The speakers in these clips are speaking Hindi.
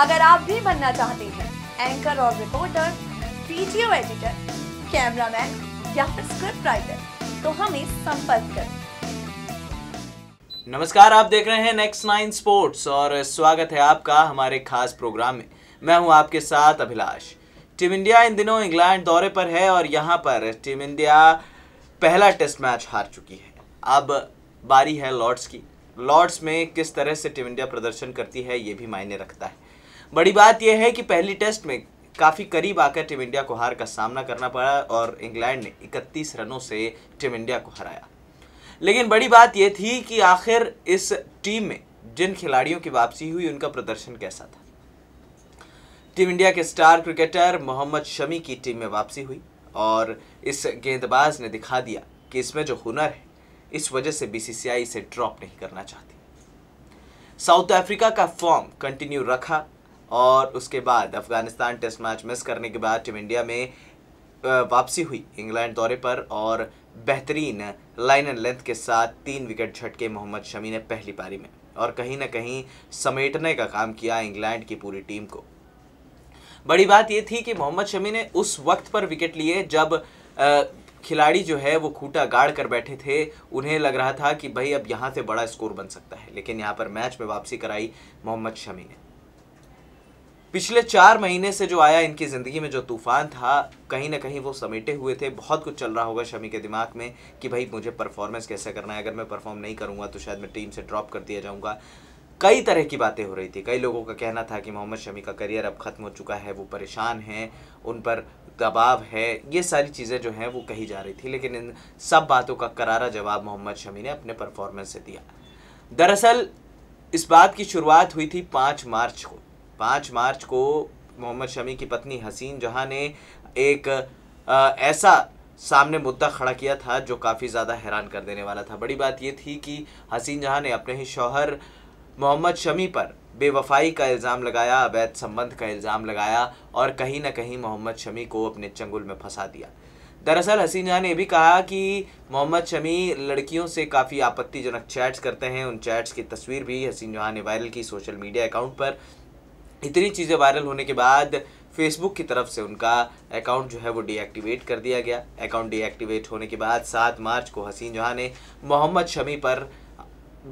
अगर आप भी बनना चाहते हैं एंकर और रिपोर्टर वीडियो एडिटर कैमरामैन या फिर स्क्रिप्ट राइटर तो हमें संपर्क करें नमस्कार आप देख रहे हैं नेक्स्ट नाइन स्पोर्ट्स और स्वागत है आपका हमारे खास प्रोग्राम में मैं हूं आपके साथ अभिलाष टीम इंडिया इन दिनों इंग्लैंड दौरे पर है और यहां पर टीम इंडिया पहला टेस्ट मैच हार चुकी है अब बारी है लॉर्ड्स की लॉर्ड्स में किस तरह से टीम इंडिया प्रदर्शन करती है ये भी मायने रखता है बड़ी बात यह है कि पहली टेस्ट में काफ़ी करीब आकर टीम इंडिया को हार का सामना करना पड़ा और इंग्लैंड ने 31 रनों से टीम इंडिया को हराया लेकिन बड़ी बात यह थी कि आखिर इस टीम में जिन खिलाड़ियों की वापसी हुई उनका प्रदर्शन कैसा था टीम इंडिया के स्टार क्रिकेटर मोहम्मद शमी की टीम में वापसी हुई और इस गेंदबाज ने दिखा दिया कि इसमें जो हुनर है इस वजह से बीसीसीआई इसे ड्रॉप नहीं करना चाहती साउथ अफ्रीका का फॉर्म कंटिन्यू रखा और उसके बाद अफगानिस्तान टेस्ट मैच मिस करने के बाद टीम इंडिया में वापसी हुई इंग्लैंड दौरे पर और बेहतरीन लाइन एंड लेंथ के साथ तीन विकेट झटके मोहम्मद शमी ने पहली पारी में और कहीं ना कहीं समेटने का काम किया इंग्लैंड की पूरी टीम को बड़ी बात यह थी कि मोहम्मद शमी ने उस वक्त पर विकेट लिए जब खिलाड़ी जो है वो खूटा गाड़ कर बैठे थे उन्हें लग रहा था कि भाई अब यहाँ से बड़ा स्कोर बन सकता है लेकिन यहाँ पर मैच में वापसी कराई मोहम्मद शमी ने पिछले चार महीने से जो आया इनकी ज़िंदगी में जो तूफान था कहीं ना कहीं वो समेटे हुए थे बहुत कुछ चल रहा होगा शमी के दिमाग में कि भाई मुझे परफॉर्मेंस कैसे करना है अगर मैं परफॉर्म नहीं करूँगा तो शायद मैं टीम से ड्रॉप कर दिया जाऊँगा कई तरह की बातें हो रही थी कई लोगों का कहना था कि मोहम्मद शमी का करियर अब ख़त्म हो चुका है वो परेशान हैं उन पर दबाव है ये सारी चीज़ें जो हैं वो कही जा रही थी लेकिन इन सब बातों का करारा जवाब मोहम्मद शमी ने अपने परफॉर्मेंस से दिया दरअसल इस बात की शुरुआत हुई थी पाँच मार्च को पाँच मार्च को मोहम्मद शमी की पत्नी हसीन जहां ने एक आ, ऐसा सामने मुद्दा खड़ा किया था जो काफ़ी ज़्यादा हैरान कर देने वाला था बड़ी बात यह थी कि हसीन जहां ने अपने ही शौहर मोहम्मद शमी पर बेवफाई का इल्ज़ाम लगाया अवैध संबंध का इल्ज़ाम लगाया और कहीं ना कहीं मोहम्मद शमी को अपने चंगुल में फंसा दिया दरअसल हसीन जहाँ ने भी कहा कि मोहम्मद शमी लड़कियों से काफ़ी आपत्तिजनक चैट्स करते हैं उन चैट्स की तस्वीर भी हसीन जहाँ ने वायरल की सोशल मीडिया अकाउंट पर इतनी चीज़ें वायरल होने के बाद फेसबुक की तरफ से उनका अकाउंट जो है वो डीएक्टिवेट कर दिया गया अकाउंट डीएक्टिवेट होने के बाद सात मार्च को हसीन जहाँ ने मोहम्मद शमी पर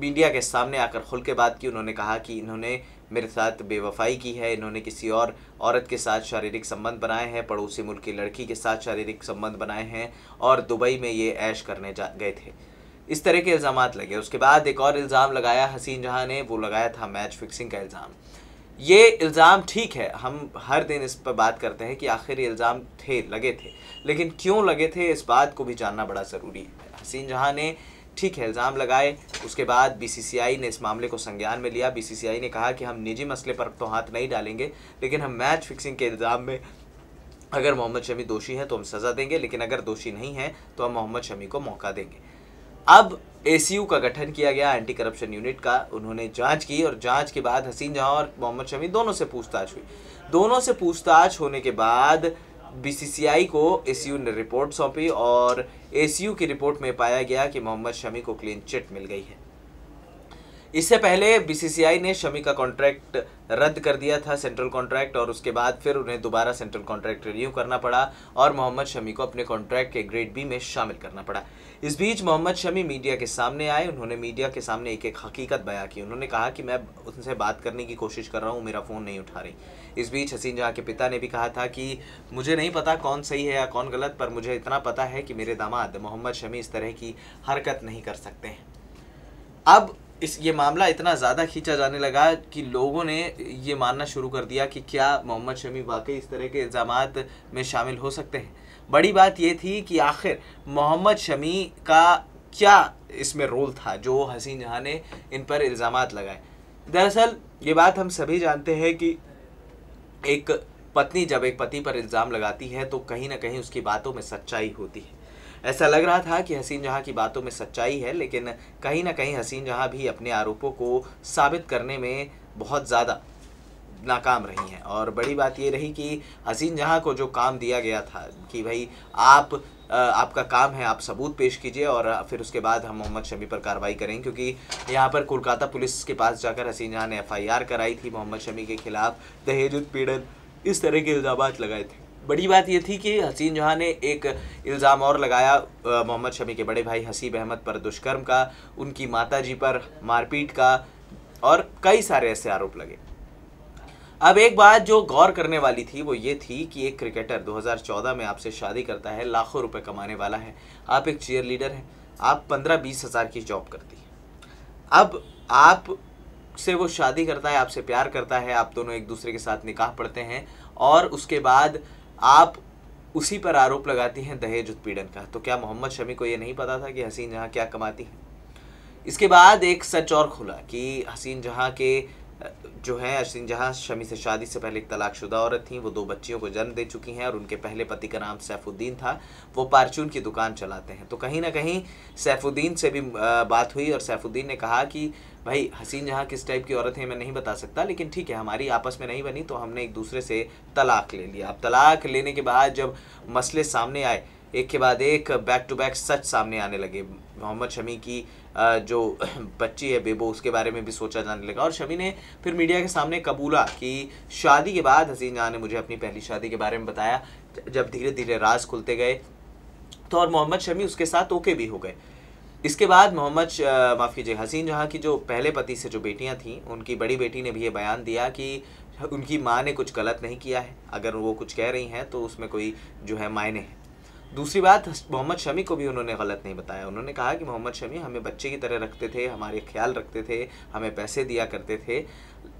मीडिया के सामने आकर खुल के बात की उन्होंने कहा कि इन्होंने मेरे साथ बेवफाई की है इन्होंने किसी और औरत के साथ शारीरिक संबंध बनाए हैं पड़ोसी मुल्क की लड़की के साथ शारीरिक संबंध बनाए हैं और दुबई में ये ऐश करने जा गए थे इस तरह के इल्ज़ाम लगे उसके बाद एक और इल्ज़ाम लगाया हसीन जहाँ ने वो लगाया था मैच फिक्सिंग का इल्ज़ाम ये इल्ज़ाम ठीक है हम हर दिन इस पर बात करते हैं कि आखिर ये इल्ज़ाम थे लगे थे लेकिन क्यों लगे थे इस बात को भी जानना बड़ा ज़रूरी है हसीन जहाँ ने ठीक है इल्ज़ाम लगाए उसके बाद बीसीसीआई ने इस मामले को संज्ञान में लिया बीसीसीआई ने कहा कि हम निजी मसले पर तो हाथ नहीं डालेंगे लेकिन हम मैच फिक्सिंग के इल्ज़ाम में अगर मोहम्मद शमी दोषी है तो हम सज़ा देंगे लेकिन अगर दोषी नहीं है तो हम मोहम्मद शमी को मौका देंगे अब एसीयू का गठन किया गया एंटी करप्शन यूनिट का उन्होंने जांच की और जांच के बाद हसीन जहां और मोहम्मद शमी दोनों से पूछताछ हुई दोनों से पूछताछ होने के बाद बीसीसीआई को एसीयू ने रिपोर्ट सौंपी और एसीयू की रिपोर्ट में पाया गया कि मोहम्मद शमी को क्लीन चिट मिल गई है इससे पहले बीसीसीआई ने शमी का कॉन्ट्रैक्ट रद्द कर दिया था सेंट्रल कॉन्ट्रैक्ट और उसके बाद फिर उन्हें दोबारा सेंट्रल कॉन्ट्रैक्ट रिन्यू करना पड़ा और मोहम्मद शमी को अपने कॉन्ट्रैक्ट के ग्रेड बी में शामिल करना पड़ा इस बीच मोहम्मद शमी मीडिया के सामने आए उन्होंने मीडिया के सामने एक एक हकीकत बयां की उन्होंने कहा कि मैं उनसे बात करने की कोशिश कर रहा हूँ मेरा फ़ोन नहीं उठा रही इस बीच हसीन जहाँ के पिता ने भी कहा था कि मुझे नहीं पता कौन सही है या कौन गलत पर मुझे इतना पता है कि मेरे दामाद मोहम्मद शमी इस तरह की हरकत नहीं कर सकते हैं अब इस ये मामला इतना ज़्यादा खींचा जाने लगा कि लोगों ने ये मानना शुरू कर दिया कि क्या मोहम्मद शमी वाकई इस तरह के इल्ज़ाम में शामिल हो सकते हैं बड़ी बात यह थी कि आखिर मोहम्मद शमी का क्या इसमें रोल था जो हसीन जहाँ ने इन पर इल्ज़ाम लगाए दरअसल ये बात हम सभी जानते हैं कि एक पत्नी जब एक पति पर इल्ज़ाम लगाती है तो कहीं ना कहीं उसकी बातों में सच्चाई होती है ऐसा लग रहा था कि हसीन जहां की बातों में सच्चाई है लेकिन कहीं ना कहीं हसीन जहां भी अपने आरोपों को साबित करने में बहुत ज़्यादा नाकाम रही हैं और बड़ी बात ये रही कि हसीन जहां को जो काम दिया गया था कि भाई आप आपका काम है आप सबूत पेश कीजिए और फिर उसके बाद हम मोहम्मद शमी पर कार्रवाई करेंगे क्योंकि यहाँ पर कोलकाता पुलिस के पास जाकर हसीन जहाँ ने एफ़ कराई थी मोहम्मद शमी के खिलाफ दहेज उत्पीड़न इस तरह के इल्ज़ाम लगाए थे बड़ी बात यह थी कि हसीन जहां ने एक इल्ज़ाम और लगाया मोहम्मद शमी के बड़े भाई हसीब अहमद पर दुष्कर्म का उनकी माता जी पर मारपीट का और कई सारे ऐसे आरोप लगे अब एक बात जो गौर करने वाली थी वो ये थी कि एक क्रिकेटर 2014 में आपसे शादी करता है लाखों रुपए कमाने वाला है आप एक चेयर लीडर हैं आप पंद्रह बीस हज़ार की जॉब करती हैं अब आप से वो शादी करता है आपसे प्यार करता है आप दोनों एक दूसरे के साथ निकाह पढ़ते हैं और उसके बाद आप उसी पर आरोप लगाती हैं दहेज उत्पीड़न का तो क्या मोहम्मद शमी को ये नहीं पता था कि हसीन जहाँ क्या कमाती है इसके बाद एक सच और खुला कि हसीन जहाँ के जो है हसीन जहाँ शमी से शादी से पहले एक तलाकशुदा औरत थी वो दो बच्चियों को जन्म दे चुकी हैं और उनके पहले पति का नाम सैफुद्दीन था वो पार्चून की दुकान चलाते हैं तो कहीं ना कहीं सैफुद्दीन से भी बात हुई और सैफुद्दीन ने कहा कि भाई हसीन जहाँ किस टाइप की औरत है मैं नहीं बता सकता लेकिन ठीक है हमारी आपस में नहीं बनी तो हमने एक दूसरे से तलाक ले लिया अब तलाक लेने के बाद जब मसले सामने आए एक के बाद एक बैक टू बैक सच सामने आने लगे मोहम्मद शमी की जो बच्ची है बेबो उसके बारे में भी सोचा जाने लगा और शमी ने फिर मीडिया के सामने कबूला कि शादी के बाद हसीन जहाँ ने मुझे अपनी पहली शादी के बारे में बताया जब धीरे धीरे राज खुलते गए तो और मोहम्मद शमी उसके साथ ओके भी हो गए इसके बाद मोहम्मद माफ़ कीजिए हसीन जहाँ की जो पहले पति से जो बेटियाँ थीं उनकी बड़ी बेटी ने भी ये बयान दिया कि उनकी माँ ने कुछ गलत नहीं किया है अगर वो कुछ कह रही हैं तो उसमें कोई जो है मायने हैं दूसरी बात मोहम्मद शमी को भी उन्होंने गलत नहीं बताया उन्होंने कहा कि मोहम्मद शमी हमें बच्चे की तरह रखते थे हमारे ख्याल रखते थे हमें पैसे दिया करते थे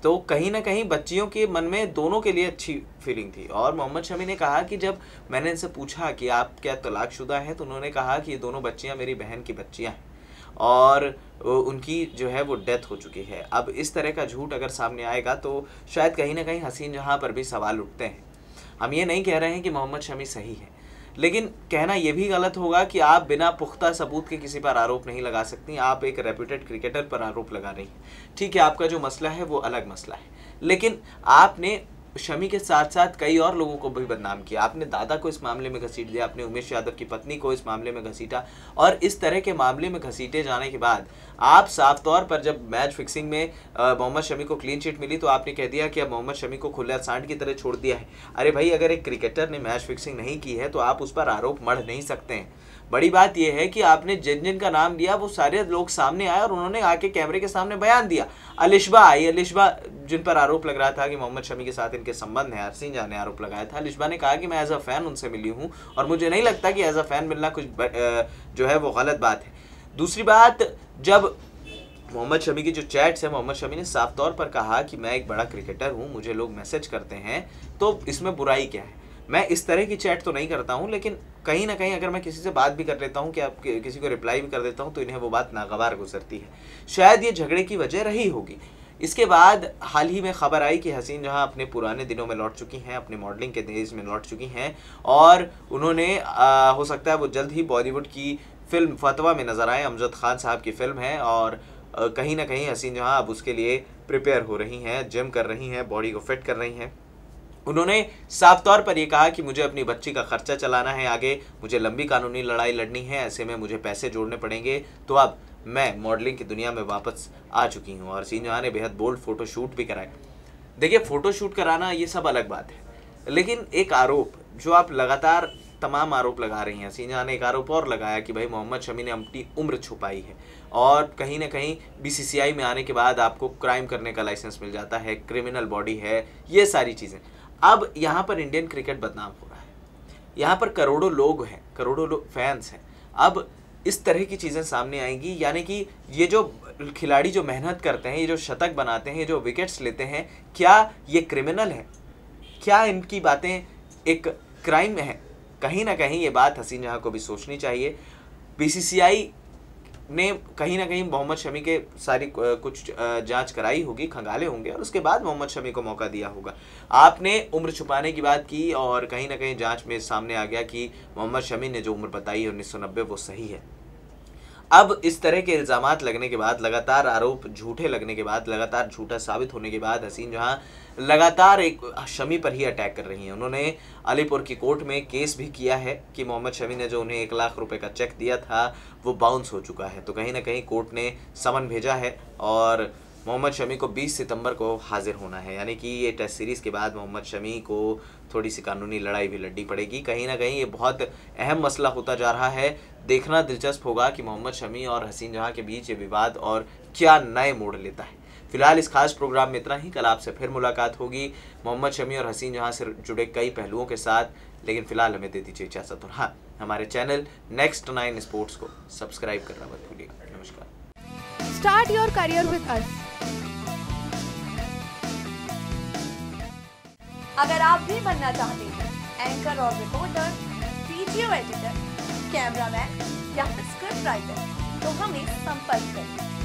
तो कहीं ना कहीं बच्चियों के मन में दोनों के लिए अच्छी फीलिंग थी और मोहम्मद शमी ने कहा कि जब मैंने इनसे पूछा कि आप क्या तलाकशुदा हैं तो उन्होंने कहा कि ये दोनों बच्चियाँ मेरी बहन की बच्चियाँ हैं और उनकी जो है वो डेथ हो चुकी है अब इस तरह का झूठ अगर सामने आएगा तो शायद कहीं ना कहीं हसीन जहाँ पर भी सवाल उठते हैं हम ये नहीं कह रहे हैं कि मोहम्मद शमी सही है लेकिन कहना यह भी गलत होगा कि आप बिना पुख्ता सबूत के किसी पर आरोप नहीं लगा सकती आप एक रेप्यूटेड क्रिकेटर पर आरोप लगा रही हैं ठीक है आपका जो मसला है वो अलग मसला है लेकिन आपने शमी के साथ साथ कई और लोगों को भी बदनाम किया आपने दादा को इस मामले में घसीट दिया आपने उमेश यादव की पत्नी को इस मामले में घसीटा और इस तरह के मामले में घसीटे जाने के बाद आप साफ तौर पर जब मैच फिक्सिंग में मोहम्मद शमी को क्लीन चिट मिली तो आपने कह दिया कि अब मोहम्मद शमी को खुला सांड की तरह छोड़ दिया है अरे भाई अगर एक क्रिकेटर ने मैच फिक्सिंग नहीं की है तो आप उस पर आरोप मढ़ नहीं सकते हैं बड़ी बात यह है कि आपने जिन जिन का नाम लिया वो सारे लोग सामने आए और उन्होंने आके कैमरे के सामने बयान दिया अलिशबा आई अलिशबा जिन पर आरोप लग रहा था कि मोहम्मद शमी के साथ इनके संबंध है अरसिंह जहाँ ने आरोप लगाया था अलिशबा ने कहा कि मैं एज अ फ़ैन उनसे मिली हूँ और मुझे नहीं लगता कि एज अ फ़ैन मिलना कुछ जो है वो गलत बात है दूसरी बात जब मोहम्मद शमी की जो चैट्स है मोहम्मद शमी ने साफ तौर पर कहा कि मैं एक बड़ा क्रिकेटर हूँ मुझे लोग मैसेज करते हैं तो इसमें बुराई क्या है मैं इस तरह की चैट तो नहीं करता हूँ लेकिन कहीं ना कहीं अगर मैं किसी से बात भी कर लेता हूँ कि आप किसी को रिप्लाई भी कर देता हूँ तो इन्हें वो बात नागवार गुजरती है शायद ये झगड़े की वजह रही होगी इसके बाद हाल ही में खबर आई कि हसीन जहाँ अपने पुराने दिनों में लौट चुकी हैं अपने मॉडलिंग के देश में लौट चुकी हैं और उन्होंने आ, हो सकता है वो जल्द ही बॉलीवुड की फिल्म फतवा में नज़र आए अमजद खान साहब की फिल्म है और कहीं ना कहीं हसीन जहाँ अब उसके लिए प्रिपेयर हो रही हैं जिम कर रही हैं बॉडी को फिट कर रही हैं उन्होंने साफ तौर पर यह कहा कि मुझे अपनी बच्ची का खर्चा चलाना है आगे मुझे लंबी कानूनी लड़ाई लड़नी है ऐसे में मुझे पैसे जोड़ने पड़ेंगे तो अब मैं मॉडलिंग की दुनिया में वापस आ चुकी हूँ और जहाँ ने बेहद बोल्ड फोटोशूट भी कराए देखिए फ़ोटोशूट कराना ये सब अलग बात है लेकिन एक आरोप जो आप लगातार तमाम आरोप लगा रही हैं जहाँ ने एक आरोप और लगाया कि भाई मोहम्मद शमी ने अपनी उम्र छुपाई है और कहीं ना कहीं बीसीसीआई में आने के बाद आपको क्राइम करने का लाइसेंस मिल जाता है क्रिमिनल बॉडी है ये सारी चीज़ें अब यहाँ पर इंडियन क्रिकेट बदनाम हो रहा है यहाँ पर करोड़ों लोग हैं करोड़ों लोग फैंस हैं अब इस तरह की चीज़ें सामने आएंगी यानी कि ये जो खिलाड़ी जो मेहनत करते हैं ये जो शतक बनाते हैं ये जो विकेट्स लेते हैं क्या ये क्रिमिनल है क्या इनकी बातें एक क्राइम है कहीं ना कहीं ये बात हसीन जहाँ को भी सोचनी चाहिए बी ने कहीं ना कहीं मोहम्मद शमी के सारी कुछ जांच कराई होगी खंगाले होंगे और उसके बाद मोहम्मद शमी को मौका दिया होगा आपने उम्र छुपाने की बात की और कहीं ना कहीं जांच में सामने आ गया कि मोहम्मद शमी ने जो उम्र बताई है उन्नीस वो सही है अब इस तरह के इल्ज़ाम लगने के बाद लगातार आरोप झूठे लगने के बाद लगातार झूठा साबित होने के बाद हसीन जहाँ लगातार एक शमी पर ही अटैक कर रही हैं उन्होंने अलीपुर की कोर्ट में केस भी किया है कि मोहम्मद शमी ने जो उन्हें एक लाख रुपए का चेक दिया था वो बाउंस हो चुका है तो कहीं ना कहीं कोर्ट ने समन भेजा है और मोहम्मद शमी को 20 सितंबर को हाजिर होना है यानी कि ये टेस्ट सीरीज़ के बाद मोहम्मद शमी को थोड़ी सी कानूनी लड़ाई भी लड़नी पड़ेगी कहीं ना कहीं ये बहुत अहम मसला होता जा रहा है देखना दिलचस्प होगा कि मोहम्मद शमी और हसीन जहाँ के बीच ये विवाद और क्या नए मोड़ लेता है फिलहाल इस खास प्रोग्राम में इतना ही कल आपसे फिर मुलाकात होगी मोहम्मद शमी और हसीन जहाँ से जुड़े कई पहलुओं के साथ लेकिन फिलहाल हमें दे दीजिए इजाज़त और हाँ हमारे चैनल नेक्स्ट नाइन स्पोर्ट्स को सब्सक्राइब करना मत भूलिएगा नमस्कार start your career with us अगर आप भी बनना चाहते हैं एंकर और रिपोर्टर वीडियो एडिटर कैमरामैन या स्क्रिप्ट राइटर तो हमें संपर्क करें